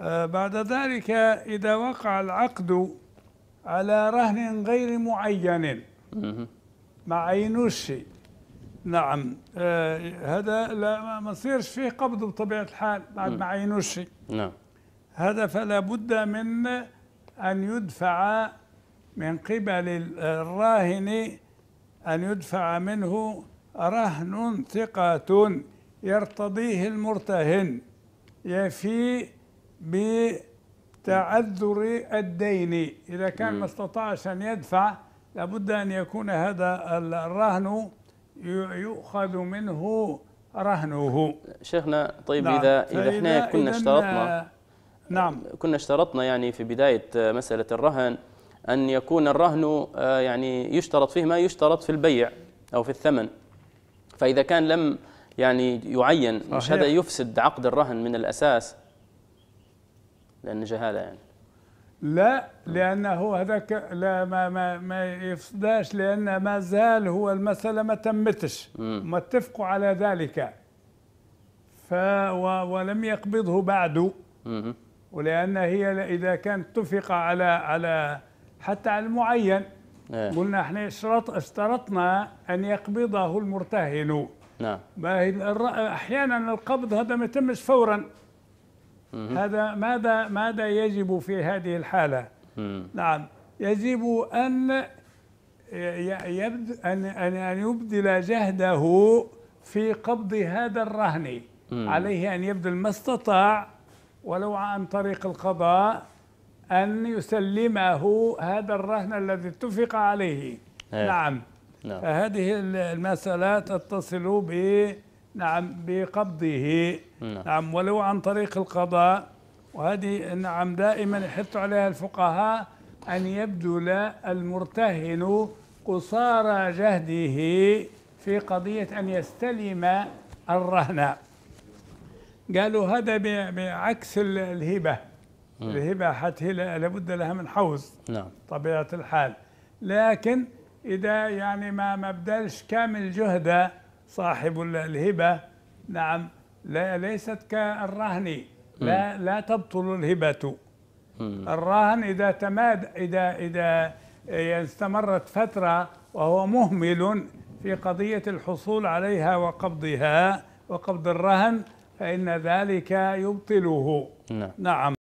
آه، بعد ذلك إذا وقع العقد على رهن غير معين ما عينوش نعم آه هذا لا ما يصيرش فيه قبض بطبيعة الحال بعد ما عينوش نعم هذا فلا بد من أن يدفع من قبل الراهن أن يدفع منه رهن ثقة يرتضيه المرتهن يفي بتعذر الدين إذا كان ما استطاعش أن يدفع لابد أن يكون هذا الرهن يؤخذ منه رهنه شيخنا طيب نعم. إذا إذا إحنا كنا اشترطنا نعم كنا اشترطنا يعني في بداية مسألة الرهن أن يكون الرهن آه، يعني يشترط فيه ما يشترط في البيع أو في الثمن فإذا كان لم يعني يعين مش هذا يفسد عقد الرهن من الأساس لأن جهالة يعني لا لأنه هذاك لا ما ما ما يفسداش لأن ما زال هو المسألة ما تمتش ما اتفقوا على ذلك ف ولم يقبضه بعد ولأن هي إذا كان اتفق على على حتى على المعين إيه. قلنا احنا اشترط اشترطنا أن يقبضه المرتهن نعم احيانا القبض هذا ما يتمش فورا هذا ماذا ماذا يجب في هذه الحالة نعم يجب أن يبد أن أن يبذل جهده في قبض هذا الرهن عليه أن يبذل ما استطاع ولو عن طريق القضاء أن يسلمه هذا الرهن الذي اتفق عليه هي. إيه. نعم, نعم. هذه المسألة تتصل ب نعم بقبضه نعم. نعم ولو عن طريق القضاء وهذه نعم دائما يحث عليها الفقهاء أن يبذل المرتهن قصارى جهده في قضية أن يستلم الرهن قالوا هذا بعكس الهبة الهبة حتى لابد لها من حوز نعم طبيعة الحال لكن إذا يعني ما ما بذلش كامل جهده صاحب الهبة نعم لا ليست كالرهن لا لا تبطل الهبة الرهن إذا تماد إذا إذا استمرت فترة وهو مهمل في قضية الحصول عليها وقبضها وقبض الرهن فإن ذلك يبطله نعم, نعم.